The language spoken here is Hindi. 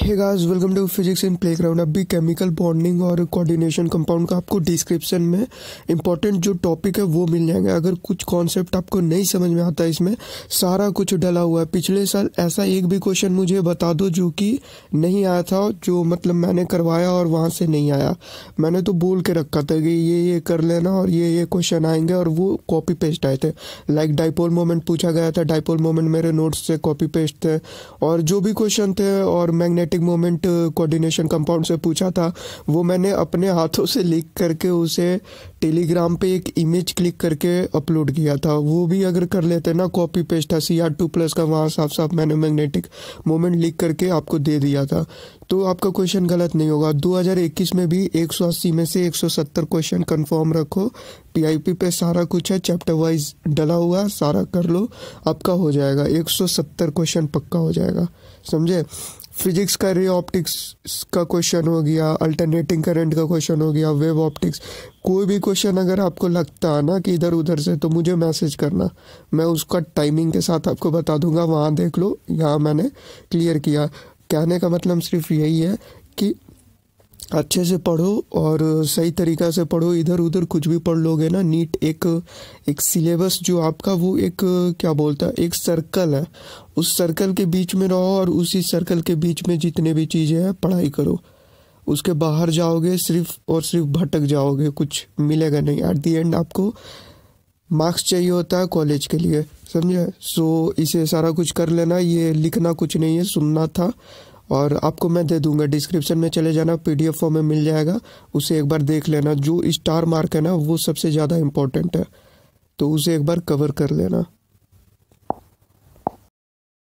guys welcome to physics in playground अभी केमिकल बॉन्डिंग और कोऑर्डिनेशन कंपाउंड का आपको डिस्क्रिप्शन में इंपॉर्टेंट जो टॉपिक है वो मिल जाएंगे अगर कुछ कॉन्सेप्ट आपको नहीं समझ में आता है इसमें सारा कुछ डला हुआ है पिछले साल ऐसा एक भी क्वेश्चन मुझे बता दो जो कि नहीं आया था जो मतलब मैंने करवाया और वहाँ से नहीं आया मैंने तो बोल के रखा था कि ये ये कर लेना और ये ये क्वेश्चन आएंगे और वो कॉपी पेस्ट आए थे लाइक डाइपोल मोमेंट पूछा गया था डाइपोल मोमेंट मेरे नोट्स से कॉपी पेस्ट थे और जो भी क्वेश्चन थे और magnet kinetic moment coordination compound से पूछा था वो मैंने अपने हाथों से लिख करके उसे टेलीग्राम पे एक इमेज क्लिक करके अपलोड किया था वो भी अगर कर लेते ना कॉपी पेस्ट था सी आर टू प्लस का वहाँ साफ साफ मैंने मैग्नेटिक मोमेंट लिख करके आपको दे दिया था तो आपका क्वेश्चन गलत नहीं होगा 2021 में भी 180 में से 170 क्वेश्चन कंफर्म रखो पीआईपी पे सारा कुछ है चैप्टर वाइज डला हुआ सारा कर लो आपका हो जाएगा 170 क्वेश्चन पक्का हो जाएगा समझे फिजिक्स का रे ऑप्टिक्स का क्वेश्चन हो गया अल्टरनेटिंग करंट का क्वेश्चन हो गया वेव ऑप्टिक्स कोई भी क्वेश्चन अगर आपको लगता है ना कि इधर उधर से तो मुझे मैसेज करना मैं उसका टाइमिंग के साथ आपको बता दूंगा वहाँ देख लो यहाँ मैंने क्लियर किया कहने का मतलब सिर्फ यही है कि अच्छे से पढ़ो और सही तरीक़ा से पढ़ो इधर उधर कुछ भी पढ़ लोगे ना नीट एक एक सिलेबस जो आपका वो एक क्या बोलता है एक सर्कल है उस सर्कल के बीच में रहो और उसी सर्कल के बीच में जितने भी चीज़ें हैं पढ़ाई करो उसके बाहर जाओगे सिर्फ और सिर्फ भटक जाओगे कुछ मिलेगा नहीं एट दी एंड आपको मार्क्स चाहिए होता है कॉलेज के लिए समझे सो इसे सारा कुछ कर लेना ये लिखना कुछ नहीं है सुनना था और आपको मैं दे दूंगा डिस्क्रिप्शन में चले जाना पीडीएफ फॉर्म में मिल जाएगा उसे एक बार देख लेना जो स्टार मार्क है ना वो सबसे ज़्यादा इम्पोर्टेंट है तो उसे एक बार कवर कर लेना